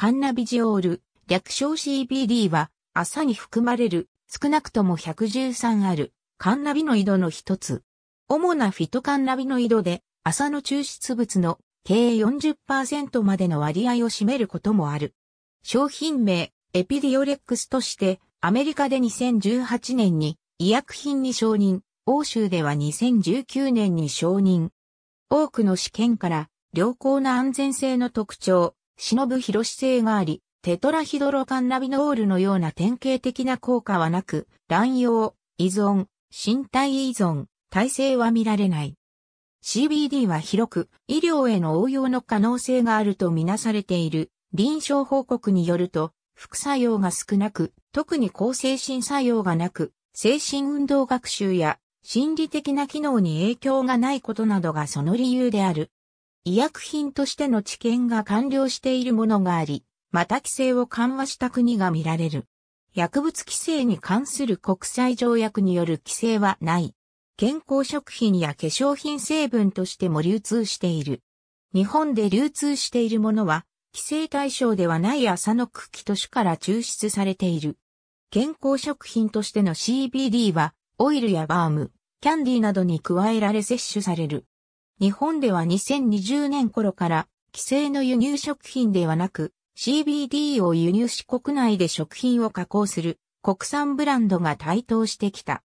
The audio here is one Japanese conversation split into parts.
カンナビジオール、略称 CBD は、朝に含まれる、少なくとも113ある、カンナビノイドの一つ。主なフィトカンナビノイドで、朝の抽出物の計40%までの割合を占めることもある。商品名、エピデリオレックスとして、アメリカで2018年に医薬品に承認、欧州では2019年に承認。多くの試験から良好な安全性の特徴、忍広勢があり、テトラヒドロカンナビノールのような典型的な効果はなく、乱用、依存、身体依存、体制は見られない。CBD は広く医療への応用の可能性があるとみなされている臨床報告によると副作用が少なく特に抗精神作用がなく精神運動学習や心理的な機能に影響がないことなどがその理由である。医薬品としての治験が完了しているものがあり、また規制を緩和した国が見られる。薬物規制に関する国際条約による規制はない。健康食品や化粧品成分としても流通している。日本で流通しているものは、規制対象ではない朝の茎と種から抽出されている。健康食品としての CBD は、オイルやバーム、キャンディーなどに加えられ摂取される。日本では2020年頃から規制の輸入食品ではなく CBD を輸入し国内で食品を加工する国産ブランドが台頭してきた。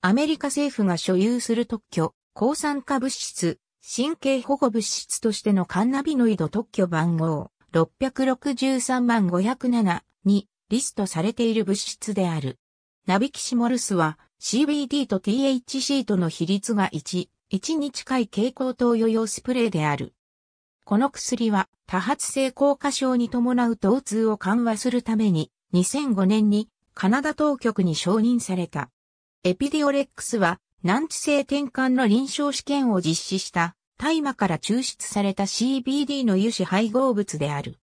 アメリカ政府が所有する特許、抗酸化物質、神経保護物質としてのカンナビノイド特許番号663万507にリストされている物質である。ナビキシモルスは CBD と THC との比率が1 1に近い蛍光灯予用スプレーである。この薬は多発性硬化症に伴う疼痛を緩和するために2005年にカナダ当局に承認された。エピディオレックスは難治性転換の臨床試験を実施した大麻から抽出された CBD の油脂配合物である。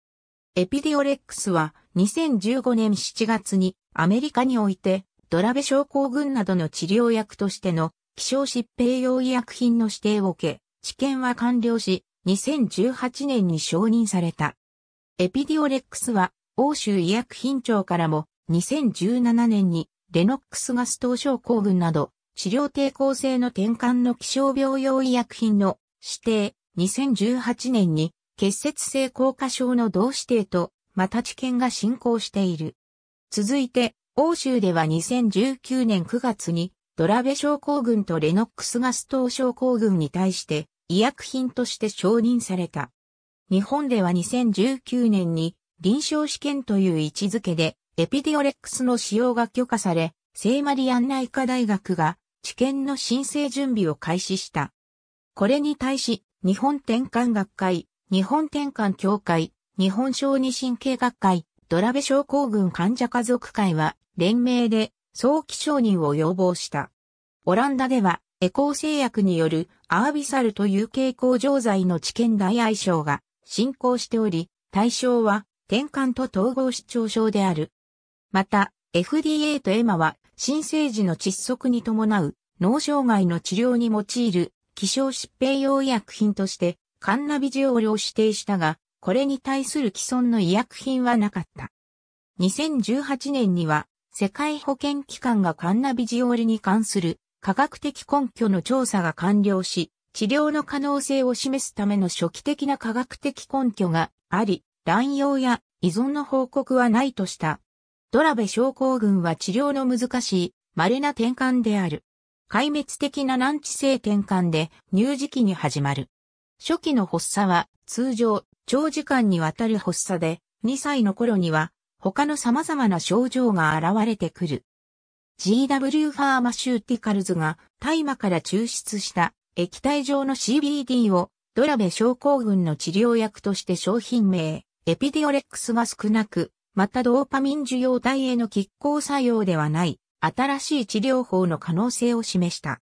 エピディオレックスは2015年7月にアメリカにおいてドラベ症候群などの治療薬としての気象疾病用医薬品の指定を受け、治験は完了し、2018年に承認された。エピディオレックスは、欧州医薬品庁からも、2017年に、レノックスガス等症候群など、治療抵抗性の転換の気象病用医薬品の指定、2018年に、結節性硬化症の同指定と、また治験が進行している。続いて、欧州では2019年9月に、ドラベ症候群とレノックスガス等症候群に対して、医薬品として承認された。日本では2019年に臨床試験という位置づけでエピディオレックスの使用が許可され、聖マリアン内医科大学が治験の申請準備を開始した。これに対し、日本転換学会、日本転換協会、日本小児神経学会、ドラベ症候群患者家族会は連名で早期承認を要望した。オランダでは、エコー製薬によるアービサルという蛍光錠剤の治験大愛症が進行しており、対象は転換と統合失調症である。また、FDA とエマは新生児の窒息に伴う脳障害の治療に用いる希少疾病用医薬品としてカンナビジオールを指定したが、これに対する既存の医薬品はなかった。2018年には世界保健機関がカンナビジオールに関する科学的根拠の調査が完了し、治療の可能性を示すための初期的な科学的根拠があり、乱用や依存の報告はないとした。ドラベ症候群は治療の難しい稀な転換である。壊滅的な難治性転換で乳児期に始まる。初期の発作は通常長時間にわたる発作で2歳の頃には他の様々な症状が現れてくる。GW ファーマシューティカルズが大麻から抽出した液体状の CBD をドラベ症候群の治療薬として商品名、エピディオレックスは少なく、またドーパミン受容体への拮抗作用ではない新しい治療法の可能性を示した。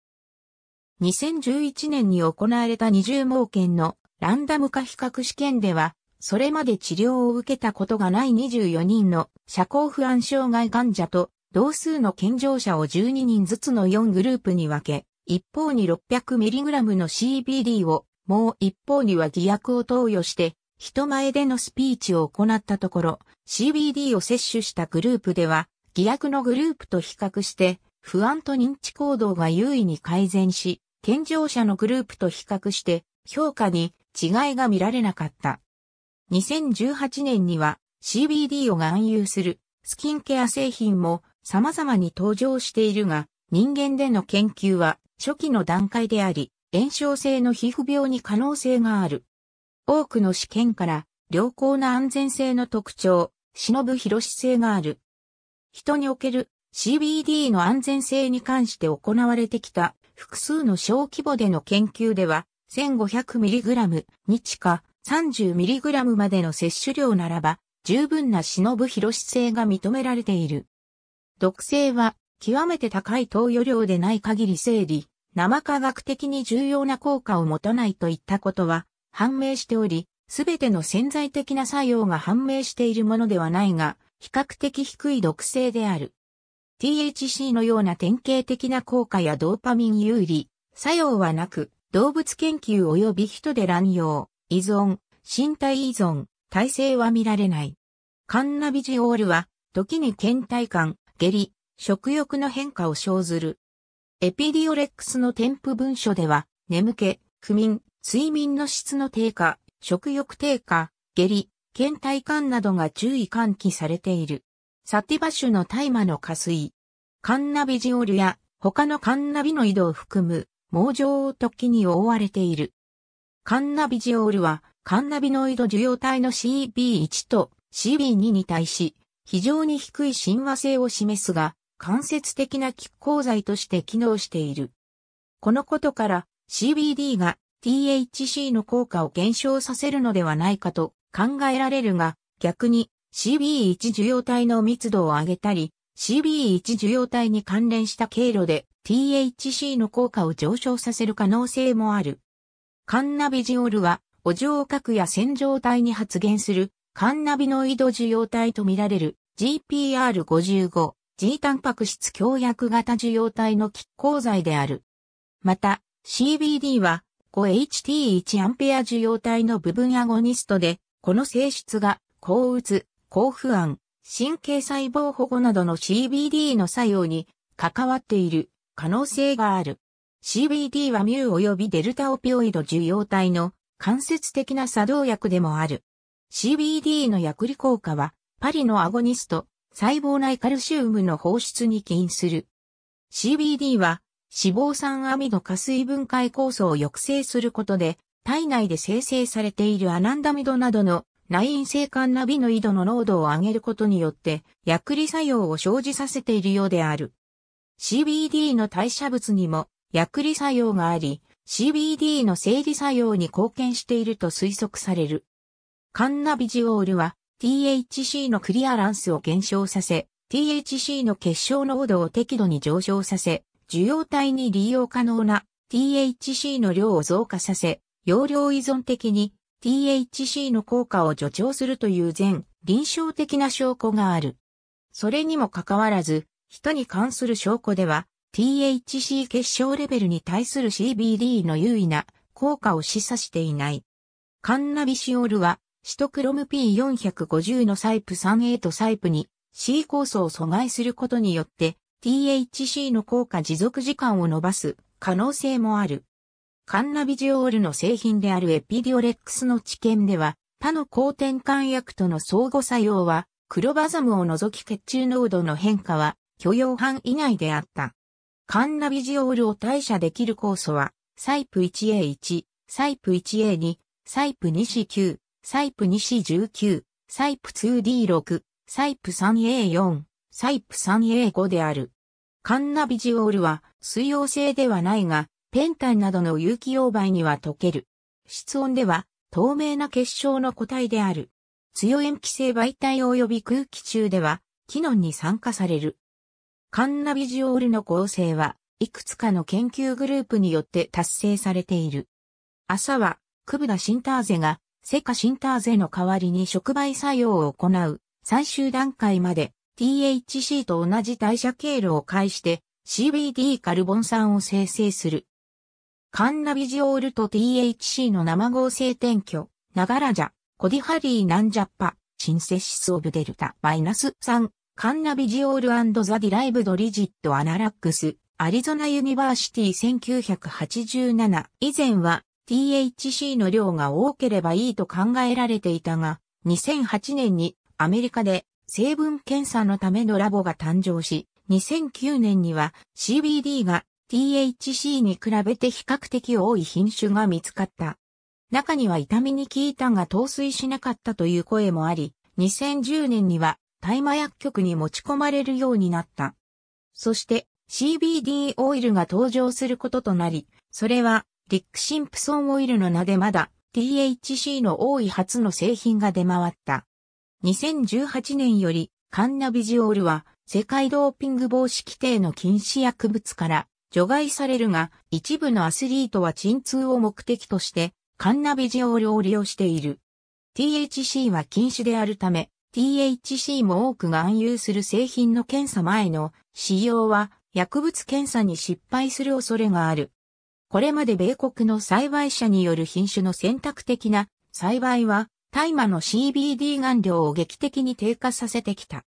2011年に行われた20盲検のランダム化比較試験ではそれまで治療を受けたことがない24人の社交不安障害患者と同数の健常者を12人ずつの4グループに分け、一方に 600mg の CBD を、もう一方には偽薬を投与して、人前でのスピーチを行ったところ、CBD を摂取したグループでは、偽薬のグループと比較して、不安と認知行動が優位に改善し、健常者のグループと比較して、評価に違いが見られなかった。2018年には CBD を含有するスキンケア製品も様々に登場しているが、人間での研究は初期の段階であり、炎症性の皮膚病に可能性がある。多くの試験から良好な安全性の特徴、忍広し性がある。人における CBD の安全性に関して行われてきた複数の小規模での研究では 1500mg 日か 30mg までの摂取量ならば、十分な忍ぶ広し性が認められている。毒性は、極めて高い投与量でない限り生理、生科学的に重要な効果を持たないといったことは判明しており、すべての潜在的な作用が判明しているものではないが、比較的低い毒性である。THC のような典型的な効果やドーパミン有利、作用はなく、動物研究及び人で乱用。依存、身体依存、体制は見られない。カンナビジオールは、時に倦怠感、下痢、食欲の変化を生ずる。エピディオレックスの添付文書では、眠気、不眠、睡眠の質の低下、食欲低下、下痢、倦怠感などが注意喚起されている。サティバ種の大麻の加水。カンナビジオールや他のカンナビの移動を含む、猛状を時に覆われている。カンナビジオールは、カンナビノイド受容体の CB1 と CB2 に対し、非常に低い親和性を示すが、間接的な気候剤として機能している。このことから CBD が THC の効果を減少させるのではないかと考えられるが、逆に CB1 受容体の密度を上げたり、CB1 受容体に関連した経路で THC の効果を上昇させる可能性もある。カンナビジオルは、お嬢核や洗浄体に発現する、カンナビノイド受容体とみられる GPR55、G タンパク質強薬型受容体の拮抗剤である。また、CBD は 5HT1 アンペア受容体の部分アゴニストで、この性質が、抗うつ、抗不安、神経細胞保護などの CBD の作用に関わっている可能性がある。CBD はミュー及びデルタオピオイド受容体の間接的な作動薬でもある。CBD の薬理効果は、パリのアゴニスト、細胞内カルシウムの放出に起因する。CBD は、脂肪酸アミド化水分解酵素を抑制することで、体内で生成されているアナンダミドなどの内因性管ナビノイドの濃度を上げることによって、薬理作用を生じさせているようである。CBD の代謝物にも薬理作用があり、CBD の生理作用に貢献していると推測される。カンナビジオールは THC のクリアランスを減少させ、THC の結晶濃度を適度に上昇させ、受容体に利用可能な THC の量を増加させ、容量依存的に THC の効果を助長するという全臨床的な証拠がある。それにもかかわらず、人に関する証拠では THC 結晶レベルに対する CBD の優位な効果を示唆していない。カンナビシオールは、シトクロム P450 のサイプ 3A とサイプ 2C 酵素を阻害することによって、THC の効果持続時間を伸ばす可能性もある。カンナビジオールの製品であるエピディオレックスの知見では、他の抗転換薬との相互作用は、クロバザムを除き血中濃度の変化は許容範囲内であった。カンナビジオールを代謝できる酵素は、サイプ 1A1、サイプ 1A2、サイプ 2C9、サイプ 2C19、サイプ 2D6、サイプ 3A4、サイプ 3A5 である。カンナビジオールは水溶性ではないが、ペンタンなどの有機溶媒には溶ける。室温では透明な結晶の固体である。強塩基性媒体及び空気中では、機能に酸化される。カンナビジオールの構成は、いくつかの研究グループによって達成されている。朝は、クブダシンターゼが、セカシンターゼの代わりに触媒作用を行う、最終段階まで THC と同じ代謝経路を介して CBD カルボン酸を生成する。カンナビジオールと THC の生合成転居、ながらじゃ、コディハリーナンジャッパ、シンセシスオブデルタマイナス3カンナビジオールザ・ディライブド・リジット・アナラックス、アリゾナ・ユニバーシティ1987以前は THC の量が多ければいいと考えられていたが、2008年にアメリカで成分検査のためのラボが誕生し、2009年には CBD が THC に比べて比較的多い品種が見つかった。中には痛みに効いたが陶酔しなかったという声もあり、2010年には大麻薬局に持ち込まれるようになった。そして CBD オイルが登場することとなり、それはリック・シンプソンオイルの名でまだ THC の多い初の製品が出回った。2018年よりカンナビジオールは世界ドーピング防止規定の禁止薬物から除外されるが、一部のアスリートは鎮痛を目的としてカンナビジオールを利用している。THC は禁止であるため、THC も多くが暗する製品の検査前の使用は薬物検査に失敗する恐れがある。これまで米国の栽培者による品種の選択的な栽培は大麻の CBD 含量を劇的に低下させてきた。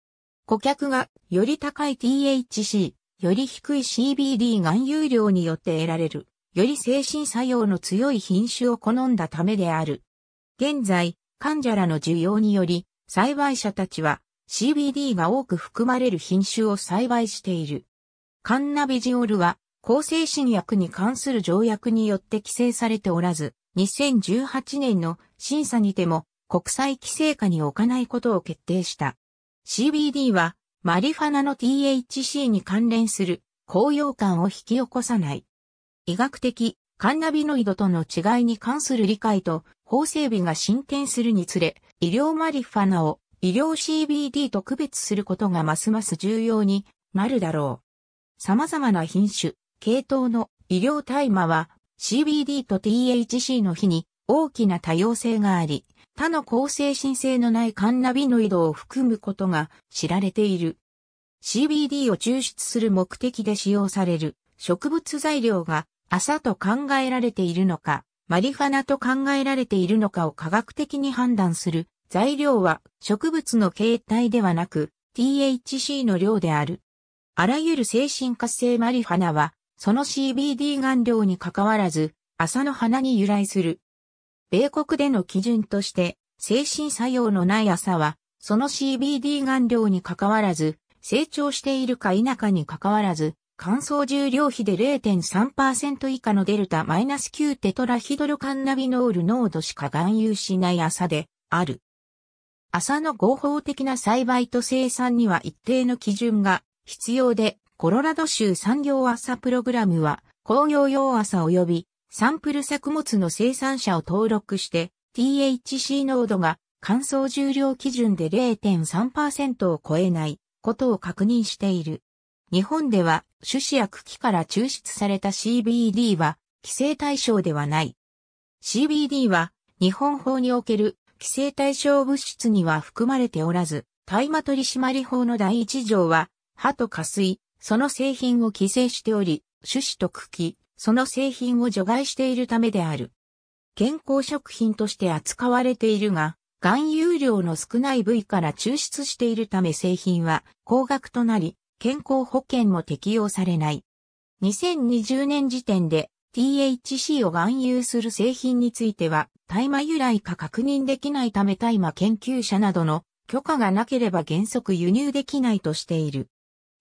顧客がより高い THC、より低い CBD 含有量によって得られる、より精神作用の強い品種を好んだためである。現在、患者らの需要により、栽培者たちは CBD が多く含まれる品種を栽培している。カンナビジオルは抗精神薬に関する条約によって規制されておらず、2018年の審査にても国際規制下に置かないことを決定した。CBD はマリファナの THC に関連する高揚感を引き起こさない。医学的、カンナビノイドとの違いに関する理解と法整備が進展するにつれ、医療マリファナを医療 CBD と区別することがますます重要になるだろう。様々な品種、系統の医療大麻は CBD と THC の比に大きな多様性があり、他の抗精神性のないカンナビノイドを含むことが知られている。CBD を抽出する目的で使用される植物材料が朝と考えられているのか、マリファナと考えられているのかを科学的に判断する材料は植物の形態ではなく THC の量である。あらゆる精神活性マリファナはその CBD 顔料に関わらず朝の花に由来する。米国での基準として精神作用のない朝はその CBD 顔料に関わらず成長しているか否かに関わらず乾燥重量比で0.3%以下のデルタマイナス -9 テトラヒドロカンナビノール濃度しか含有しない朝である。朝の合法的な栽培と生産には一定の基準が必要で、コロラド州産業朝プログラムは工業用朝及びサンプル作物の生産者を登録して THC 濃度が乾燥重量基準で0.3%を超えないことを確認している。日本では種子や茎から抽出された CBD は規制対象ではない。CBD は日本法における規制対象物質には含まれておらず、大麻取締法の第一条は、歯と下水、その製品を規制しており、種子と茎、その製品を除外しているためである。健康食品として扱われているが、含有量の少ない部位から抽出しているため製品は高額となり、健康保険も適用されない。2020年時点で THC を含有する製品については、大麻由来か確認できないため大麻研究者などの許可がなければ原則輸入できないとしている。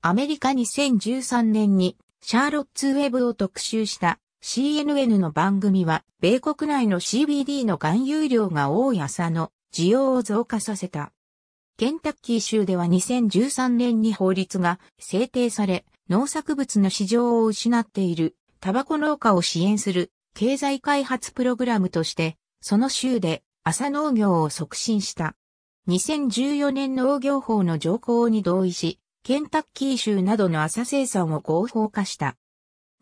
アメリカ2013年にシャーロッツウェブを特集した CNN の番組は、米国内の CBD の含有量が多い朝の需要を増加させた。ケンタッキー州では2013年に法律が制定され、農作物の市場を失っているタバコ農家を支援する経済開発プログラムとして、その州で朝農業を促進した。2014年農業法の条項に同意し、ケンタッキー州などの朝生産を合法化した。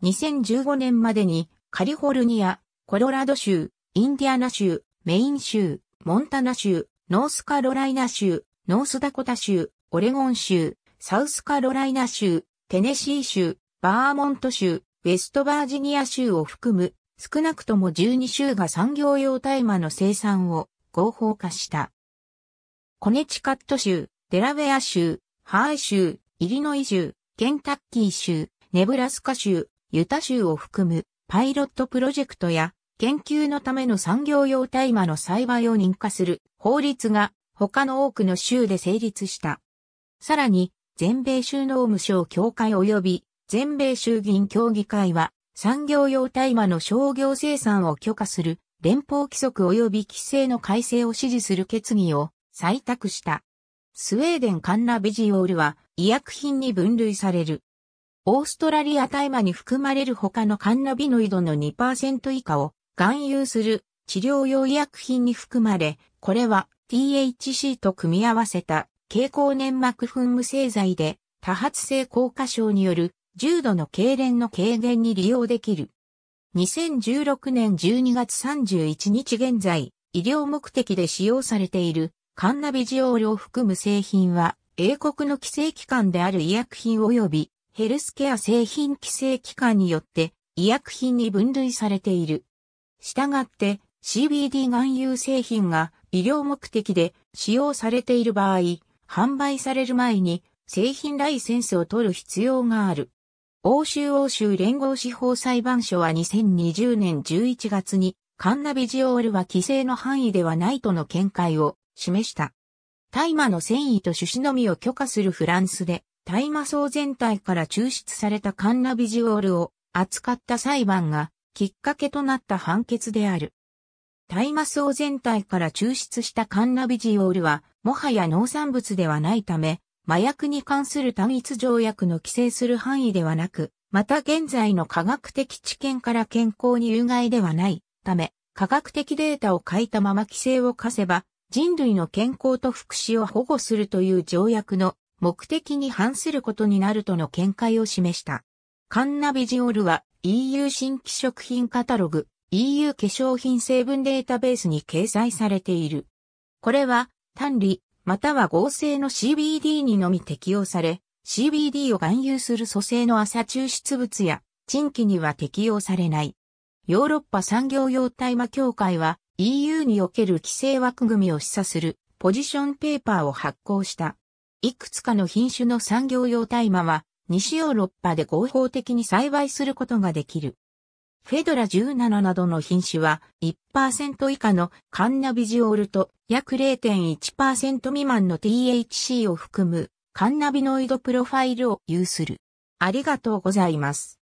2015年までにカリフォルニア、コロラド州、インディアナ州、メイン州、モンタナ州、ノースカロライナ州、ノースダコタ州、オレゴン州、サウスカロライナ州、テネシー州、バーモント州、ウェストバージニア州を含む少なくとも12州が産業用大麻の生産を合法化した。コネチカット州、デラウェア州、ハーイ州、イリノイ州、ケンタッキー州、ネブラスカ州、ユタ州を含むパイロットプロジェクトや研究のための産業用大麻の栽培を認可する法律が他の多くの州で成立した。さらに、全米州農務省協会及び全米衆議院協議会は、産業用大麻の商業生産を許可する連邦規則及び規制の改正を支持する決議を採択した。スウェーデンカンナビジオールは医薬品に分類される。オーストラリア大麻に含まれる他のカンナビノイドの2%以下を含有する治療用医薬品に含まれ、これは THC と組み合わせた蛍光粘膜噴霧製剤で多発性硬化症による重度の痙攣の軽減に利用できる。2016年12月31日現在、医療目的で使用されているカンナビジオールを含む製品は、英国の規制機関である医薬品及びヘルスケア製品規制機関によって医薬品に分類されている。したがって CBD 含有製品が医療目的で使用されている場合、販売される前に製品ライセンスを取る必要がある。欧州欧州連合司法裁判所は2020年11月にカンナビジオールは規制の範囲ではないとの見解を示した。大麻の繊維と種子のみを許可するフランスで大麻草全体から抽出されたカンナビジオールを扱った裁判がきっかけとなった判決である。大麻草全体から抽出したカンナビジオールは、もはや農産物ではないため、麻薬に関する単一条約の規制する範囲ではなく、また現在の科学的知見から健康に有害ではないため、科学的データを書いたまま規制を課せば、人類の健康と福祉を保護するという条約の目的に反することになるとの見解を示した。カンナビジオールは EU 新規食品カタログ EU 化粧品成分データベースに掲載されている。これは、単理、または合成の CBD にのみ適用され、CBD を含有する蘇生の朝抽出物や、賃金には適用されない。ヨーロッパ産業用大麻協会は EU における規制枠組みを示唆するポジションペーパーを発行した。いくつかの品種の産業用大麻は西ヨーロッパで合法的に栽培することができる。フェドラ17などの品種は1%以下のカンナビジオールと約0.1%未満の THC を含むカンナビノイドプロファイルを有する。ありがとうございます。